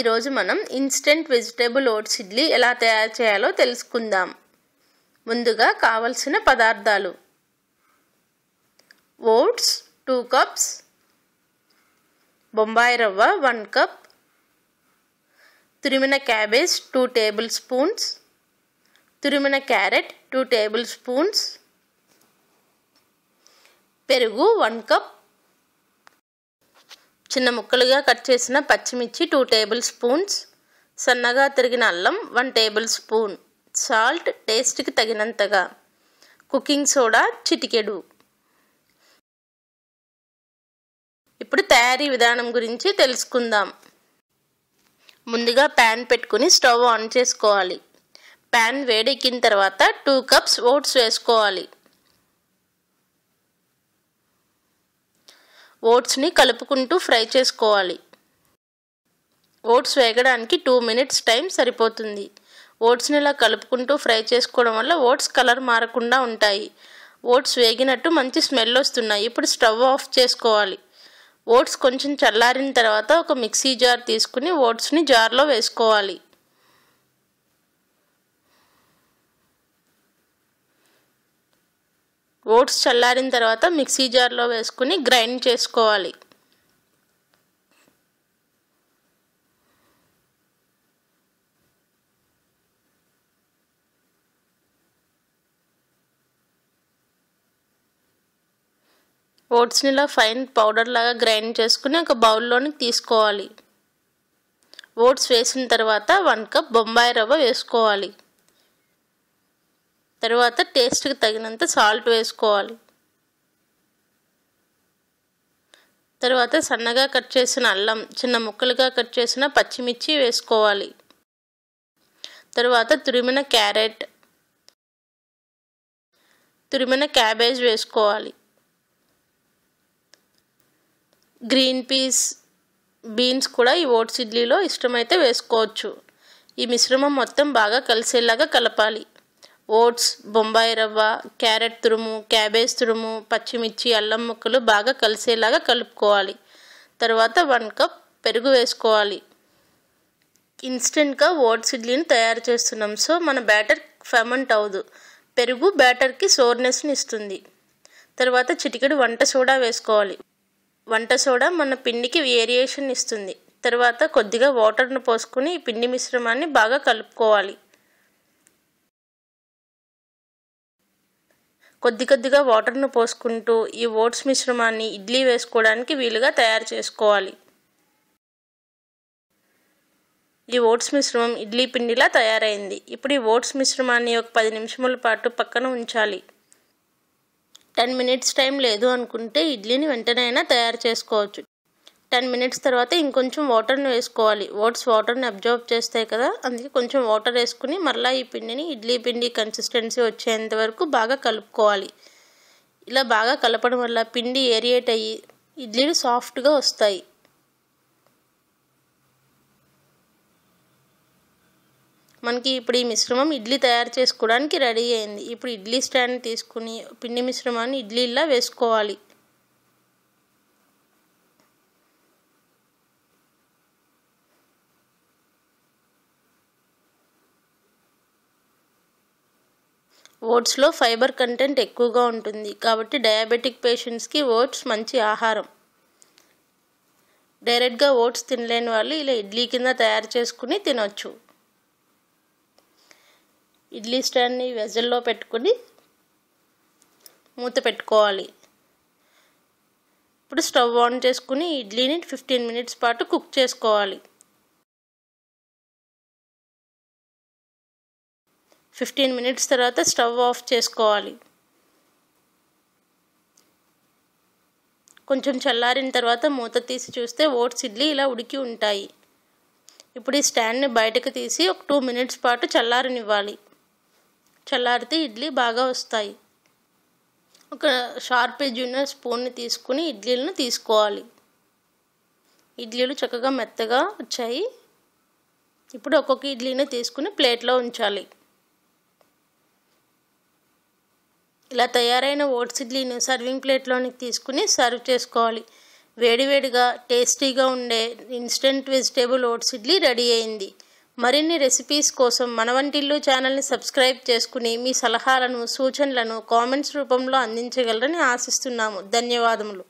ఈరోజు మనం instant vegetable oats idli ఎలా తయారు చేయాలో తెలుసుకుందాం ముందుగా కావలసిన పదార్థాలు ఓట్స్ టూ కప్స్ బొంబాయి రవ్వ వన్ కప్ తురిమిన క్యాబేజ్ టూ టేబుల్ స్పూన్స్ తురిమిన క్యారెట్ టూ టేబుల్ స్పూన్స్ పెరుగు వన్ కప్ చిన్న ముక్కలుగా కట్ చేసిన పచ్చిమిర్చి టూ టేబుల్ స్పూన్స్ సన్నగా తిరిగిన అల్లం వన్ టేబుల్ స్పూన్ సాల్ట్ టేస్ట్కి తగినంతగా కుకింగ్ సోడా చిటికెడు ఇప్పుడు తయారీ విధానం గురించి తెలుసుకుందాం ముందుగా ప్యాన్ పెట్టుకుని స్టవ్ ఆన్ చేసుకోవాలి ప్యాన్ వేడెక్కిన తర్వాత టూ కప్స్ ఓట్స్ వేసుకోవాలి ఓట్స్ని కలుపుకుంటూ ఫ్రై చేసుకోవాలి ఓట్స్ వేగడానికి టూ మినిట్స్ టైం సరిపోతుంది ఓట్స్ని ఇలా కలుపుకుంటూ ఫ్రై చేసుకోవడం వల్ల ఓట్స్ కలర్ మారకుండా ఉంటాయి ఓట్స్ వేగినట్టు మంచి స్మెల్ వస్తున్నాయి ఇప్పుడు స్టవ్ ఆఫ్ చేసుకోవాలి ఓట్స్ కొంచెం చల్లారిన తర్వాత ఒక మిక్సీ జార్ తీసుకుని ఓట్స్ని జార్లో వేసుకోవాలి ఓట్స్ చల్లారిన తర్వాత మిక్సీ జార్లో వేసుకుని గ్రైండ్ చేసుకోవాలి ఓట్స్ని ఇలా ఫైన్ పౌడర్ లాగా గ్రైండ్ చేసుకుని ఒక బౌల్లోనికి తీసుకోవాలి ఓట్స్ వేసిన తర్వాత వన్ కప్ బొంబాయి రవ్వ వేసుకోవాలి తర్వాత టేస్ట్కి తగినంత సాల్ట్ వేసుకోవాలి తర్వాత సన్నగా కట్ చేసిన అల్లం చిన్న ముక్కలుగా కట్ చేసిన పచ్చిమిర్చి వేసుకోవాలి తర్వాత తురిమిన క్యారెట్ తురిమిన క్యాబేజ్ వేసుకోవాలి గ్రీన్ పీస్ బీన్స్ కూడా ఈ ఓట్స్ ఇడ్లీలో ఇష్టమైతే వేసుకోవచ్చు ఈ మిశ్రమం మొత్తం బాగా కలిసేలాగా కలపాలి ఓట్స్ బొంబాయి రవ్వ క్యారెట్ తురుము క్యాబేజ్ తురుము పచ్చిమిర్చి అల్లం ముక్కలు బాగా కలిసేలాగా కలుపుకోవాలి తర్వాత వన్ కప్ పెరుగు వేసుకోవాలి ఇన్స్టెంట్గా ఓట్స్ ఇడ్లీని తయారు చేస్తున్నాం సో మన బ్యాటర్ ఫెమంట్ అవ్వదు పెరుగు బ్యాటర్కి సోర్నెస్ని ఇస్తుంది తర్వాత చిటికెడు వంట సోడా వేసుకోవాలి వంట సోడా మన పిండికి వేరియేషన్ ఇస్తుంది తర్వాత కొద్దిగా వాటర్ను పోసుకుని పిండి మిశ్రమాన్ని బాగా కలుపుకోవాలి కొద్ది కొద్దిగా వాటర్ను పోసుకుంటూ ఈ ఓట్స్ మిశ్రమాన్ని ఇడ్లీ వేసుకోవడానికి వీలుగా తయారు చేసుకోవాలి ఈ ఓట్స్ మిశ్రమం ఇడ్లీ పిండిలా తయారైంది ఇప్పుడు ఈ ఓట్స్ మిశ్రమాన్ని ఒక పది నిమిషముల పాటు పక్కన ఉంచాలి టెన్ మినిట్స్ టైం లేదు అనుకుంటే ఇడ్లీని వెంటనైనా తయారు చేసుకోవచ్చు టెన్ మినిట్స్ తర్వాత ఇంకొంచెం వాటర్ని వేసుకోవాలి ఓట్స్ వాటర్ని అబ్జర్వ్ చేస్తాయి కదా అందుకే కొంచెం వాటర్ వేసుకుని మరలా ఈ పిండిని ఇడ్లీ పిండి కన్సిస్టెన్సీ వచ్చేంత వరకు బాగా కలుపుకోవాలి ఇలా బాగా కలపడం వల్ల పిండి ఏరియేట్ అయ్యి ఇడ్లీలు సాఫ్ట్గా వస్తాయి మనకి ఇప్పుడు ఈ మిశ్రమం ఇడ్లీ తయారు చేసుకోవడానికి రెడీ అయింది ఇప్పుడు ఇడ్లీ స్టాండ్ తీసుకుని పిండి మిశ్రమాన్ని ఇడ్లీలా వేసుకోవాలి ఓట్స్లో ఫైబర్ కంటెంట్ ఎక్కువగా ఉంటుంది కాబట్టి డయాబెటిక్ పేషెంట్స్కి ఓట్స్ మంచి ఆహారం డైరెక్ట్గా ఓట్స్ తినలేని వాళ్ళు ఇలా ఇడ్లీ కింద తయారు చేసుకుని తినొచ్చు ఇడ్లీ స్టాండ్ని వెజల్లో పెట్టుకుని మూత పెట్టుకోవాలి ఇప్పుడు స్టవ్ ఆన్ చేసుకుని ఇడ్లీని ఫిఫ్టీన్ మినిట్స్ పాటు కుక్ చేసుకోవాలి ఫిఫ్టీన్ మినిట్స్ తర్వాత స్టవ్ ఆఫ్ చేసుకోవాలి కొంచెం చల్లారిన తర్వాత మూత తీసి చూస్తే ఓట్స్ ఇడ్లీ ఇలా ఉడికి ఉంటాయి ఇప్పుడు ఈ స్టాండ్ని బయటకు తీసి ఒక టూ మినిట్స్ పాటు చల్లారనివ్వాలి చల్లారితే ఇడ్లీ బాగా వస్తాయి ఒక షార్ప్ ఎడ్జ్ ఉన్న స్పూన్ని తీసుకుని ఇడ్లీలను తీసుకోవాలి ఇడ్లీలు చక్కగా మెత్తగా వచ్చాయి ఇప్పుడు ఒక్కొక్క ఇడ్లీని తీసుకుని ప్లేట్లో ఉంచాలి ఇలా తయారైన ఓట్స్ ఇడ్లీని సర్వింగ్ ప్లేట్లోనికి తీసుకుని సర్వ్ చేసుకోవాలి వేడివేడిగా టేస్టీగా ఉండే instant vegetable oats idli ready అయింది మరిన్ని రెసిపీస్ కోసం మన వంటిల్లు ఛానల్ని సబ్స్క్రైబ్ చేసుకుని మీ సలహాలను సూచనలను కామెంట్స్ రూపంలో అందించగలరని ఆశిస్తున్నాము ధన్యవాదములు